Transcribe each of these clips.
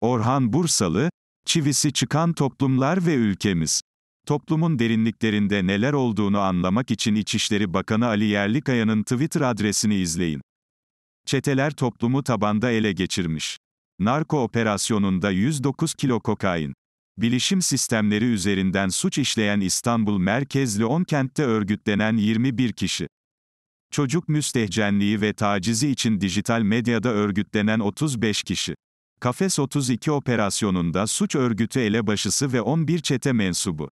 Orhan Bursalı, çivisi çıkan toplumlar ve ülkemiz. Toplumun derinliklerinde neler olduğunu anlamak için İçişleri Bakanı Ali Yerlikaya'nın Twitter adresini izleyin. Çeteler toplumu tabanda ele geçirmiş. Narko operasyonunda 109 kilo kokain. Bilişim sistemleri üzerinden suç işleyen İstanbul merkezli 10 kentte örgütlenen 21 kişi. Çocuk müstehcenliği ve tacizi için dijital medyada örgütlenen 35 kişi. Kafes 32 operasyonunda suç örgütü elebaşısı ve 11 çete mensubu.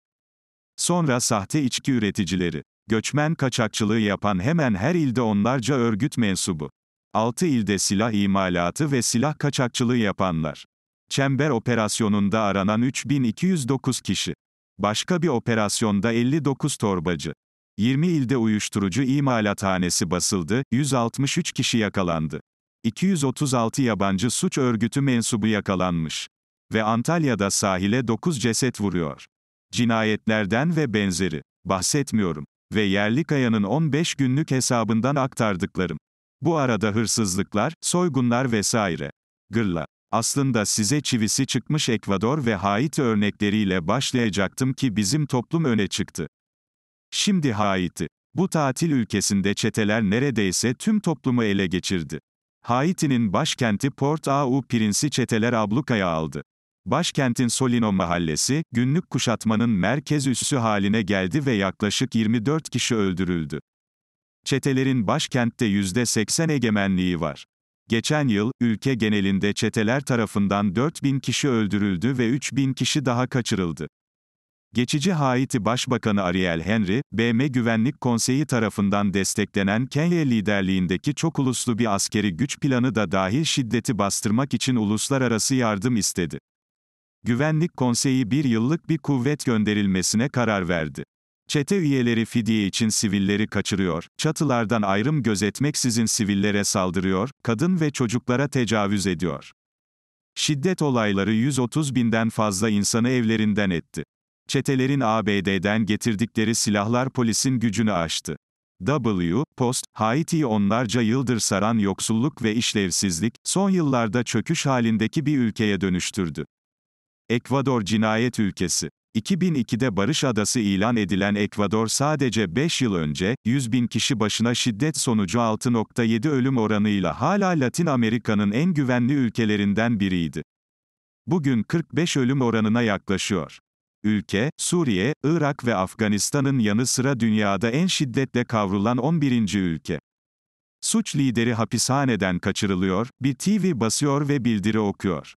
Sonra sahte içki üreticileri. Göçmen kaçakçılığı yapan hemen her ilde onlarca örgüt mensubu. 6 ilde silah imalatı ve silah kaçakçılığı yapanlar. Çember operasyonunda aranan 3209 kişi. Başka bir operasyonda 59 torbacı. 20 ilde uyuşturucu imalathanesi basıldı, 163 kişi yakalandı. 236 yabancı suç örgütü mensubu yakalanmış. Ve Antalya'da sahile 9 ceset vuruyor. Cinayetlerden ve benzeri. Bahsetmiyorum. Ve yerli kayanın 15 günlük hesabından aktardıklarım. Bu arada hırsızlıklar, soygunlar vesaire. Gırla. Aslında size çivisi çıkmış Ekvador ve Haiti örnekleriyle başlayacaktım ki bizim toplum öne çıktı. Şimdi Haiti. Bu tatil ülkesinde çeteler neredeyse tüm toplumu ele geçirdi. Haiti'nin başkenti Port-au Prince'i çeteler ablukaya aldı. Başkentin Solino mahallesi, günlük kuşatmanın merkez üssü haline geldi ve yaklaşık 24 kişi öldürüldü. Çetelerin başkentte %80 egemenliği var. Geçen yıl, ülke genelinde çeteler tarafından 4000 kişi öldürüldü ve 3000 kişi daha kaçırıldı. Geçici Haiti Başbakanı Ariel Henry, BM Güvenlik Konseyi tarafından desteklenen Kenya liderliğindeki çok uluslu bir askeri güç planı da dahil şiddeti bastırmak için uluslararası yardım istedi. Güvenlik Konseyi bir yıllık bir kuvvet gönderilmesine karar verdi. Çete üyeleri fidye için sivilleri kaçırıyor, çatılardan ayrım gözetmeksizin sivillere saldırıyor, kadın ve çocuklara tecavüz ediyor. Şiddet olayları 130 binden fazla insanı evlerinden etti. Çetelerin ABD'den getirdikleri silahlar polisin gücünü aştı. W. Post, Haiti'yi onlarca yıldır saran yoksulluk ve işlevsizlik, son yıllarda çöküş halindeki bir ülkeye dönüştürdü. Ekvador cinayet ülkesi. 2002'de Barış Adası ilan edilen Ekvador sadece 5 yıl önce, 100 bin kişi başına şiddet sonucu 6.7 ölüm oranıyla hala Latin Amerika'nın en güvenli ülkelerinden biriydi. Bugün 45 ölüm oranına yaklaşıyor. Ülke, Suriye, Irak ve Afganistan'ın yanı sıra dünyada en şiddetle kavrulan 11. ülke. Suç lideri hapishaneden kaçırılıyor, bir TV basıyor ve bildiri okuyor.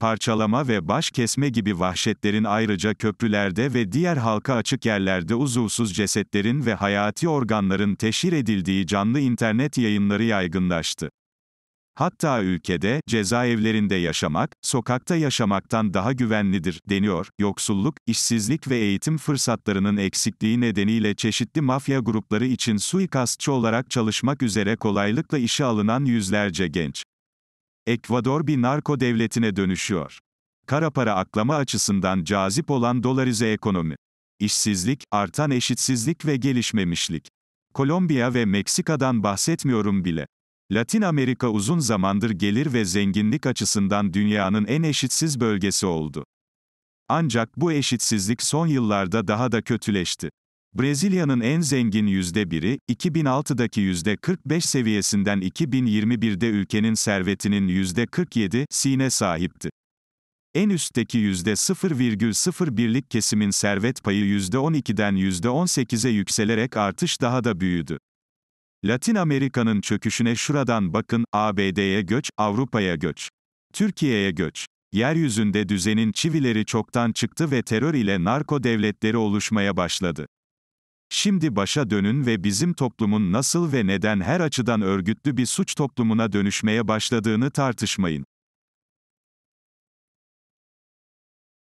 Parçalama ve baş kesme gibi vahşetlerin ayrıca köprülerde ve diğer halka açık yerlerde uzuvsuz cesetlerin ve hayati organların teşhir edildiği canlı internet yayınları yaygınlaştı. Hatta ülkede, cezaevlerinde yaşamak, sokakta yaşamaktan daha güvenlidir, deniyor. Yoksulluk, işsizlik ve eğitim fırsatlarının eksikliği nedeniyle çeşitli mafya grupları için suikastçı olarak çalışmak üzere kolaylıkla işe alınan yüzlerce genç. Ekvador bir narko devletine dönüşüyor. Kara para aklama açısından cazip olan dolarize ekonomi. İşsizlik, artan eşitsizlik ve gelişmemişlik. Kolombiya ve Meksika'dan bahsetmiyorum bile. Latin Amerika uzun zamandır gelir ve zenginlik açısından dünyanın en eşitsiz bölgesi oldu. Ancak bu eşitsizlik son yıllarda daha da kötüleşti. Brezilya'nın en zengin %1'i, 2006'daki %45 seviyesinden 2021'de ülkenin servetinin %47'sine sahipti. En üstteki %0,01'lik kesimin servet payı %12'den %18'e yükselerek artış daha da büyüdü. Latin Amerika'nın çöküşüne şuradan bakın, ABD'ye göç, Avrupa'ya göç. Türkiye'ye göç. Yeryüzünde düzenin çivileri çoktan çıktı ve terör ile narko devletleri oluşmaya başladı. Şimdi başa dönün ve bizim toplumun nasıl ve neden her açıdan örgütlü bir suç toplumuna dönüşmeye başladığını tartışmayın.